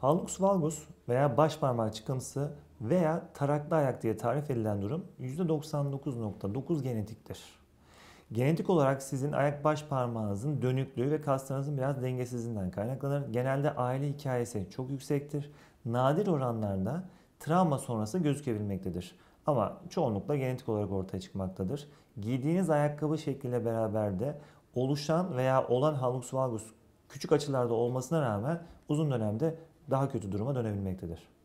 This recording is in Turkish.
Hallux valgus veya baş parmak çıkıntısı veya taraklı ayak diye tarif edilen durum %99.9 genetiktir. Genetik olarak sizin ayak baş parmağınızın dönüklüğü ve kaslarınızın biraz dengesizliğinden kaynaklanır. Genelde aile hikayesi çok yüksektir. Nadir oranlarda travma sonrası gözükebilmektedir. Ama çoğunlukla genetik olarak ortaya çıkmaktadır. Giydiğiniz ayakkabı şekliyle beraber de oluşan veya olan hallux valgus küçük açılarda olmasına rağmen uzun dönemde daha kötü duruma dönebilmektedir.